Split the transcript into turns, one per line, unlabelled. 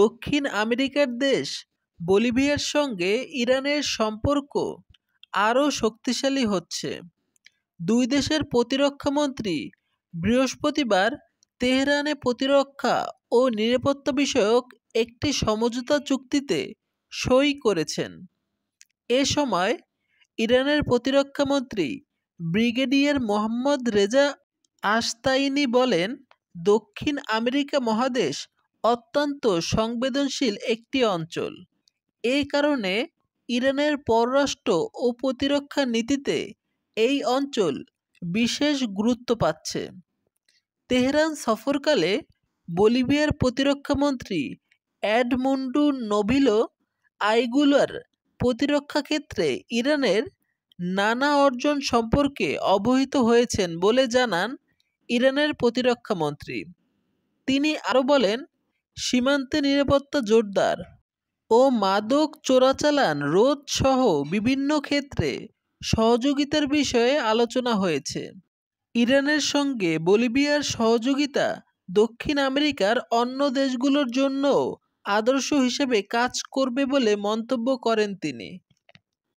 দক্ষিণ আমেরিকার দেশ বলিভিয়ার সঙ্গে ইরানের সম্পর্ক আরও শক্তিশালী হচ্ছে দুই দেশের প্রতিরক্ষামন্ত্রী বৃহস্পতিবার তেহরানে প্রতিরক্ষা ও নিরাপত্তা বিষয়ক একটি সমঝোতা চুক্তিতে সই করেছেন এ সময় ইরানের প্রতিরক্ষামন্ত্রী ব্রিগেডিয়ার মোহাম্মদ রেজা আস্তাইনি বলেন দক্ষিণ আমেরিকা মহাদেশ অত্যন্ত সংবেদনশীল একটি অঞ্চল এই কারণে ইরানের পররাষ্ট্র ও প্রতিরক্ষা নীতিতে এই অঞ্চল বিশেষ গুরুত্ব পাচ্ছে তেহরান সফরকালে বলিভিয়ার প্রতিরক্ষামন্ত্রী অ্যাডমুন্ডু নোভিলো আইগুলার প্রতিরক্ষা ক্ষেত্রে ইরানের নানা অর্জন সম্পর্কে অবহিত হয়েছেন বলে জানান ইরানের প্রতিরক্ষামন্ত্রী তিনি আরও বলেন সীমান্তে নিরাপত্তা জোরদার ও মাদক চোরাচালান রোধসহ বিভিন্ন ক্ষেত্রে সহযোগিতার বিষয়ে আলোচনা হয়েছে ইরানের সঙ্গে বলিভিয়ার সহযোগিতা দক্ষিণ আমেরিকার অন্য দেশগুলোর জন্য আদর্শ হিসেবে কাজ করবে বলে মন্তব্য করেন তিনি